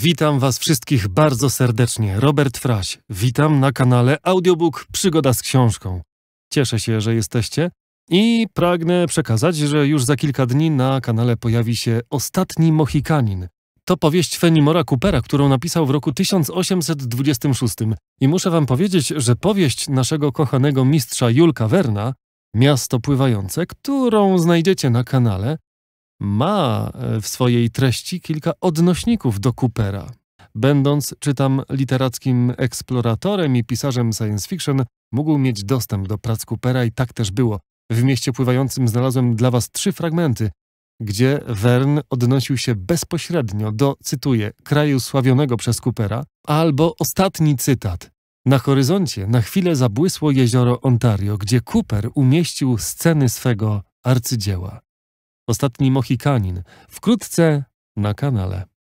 Witam Was wszystkich bardzo serdecznie. Robert Fraś. Witam na kanale Audiobook Przygoda z Książką. Cieszę się, że jesteście i pragnę przekazać, że już za kilka dni na kanale pojawi się Ostatni Mohikanin. To powieść Fenimora Coopera, którą napisał w roku 1826. I muszę Wam powiedzieć, że powieść naszego kochanego mistrza Julka Werna, Miasto Pływające, którą znajdziecie na kanale, ma e, w swojej treści kilka odnośników do Coopera. Będąc, czytam, literackim eksploratorem i pisarzem science fiction, mógł mieć dostęp do prac Coopera i tak też było. W mieście pływającym znalazłem dla was trzy fragmenty, gdzie Verne odnosił się bezpośrednio do, cytuję, kraju sławionego przez Coopera, albo ostatni cytat. Na horyzoncie na chwilę zabłysło jezioro Ontario, gdzie Cooper umieścił sceny swego arcydzieła. Ostatni Mohikanin. Wkrótce na kanale.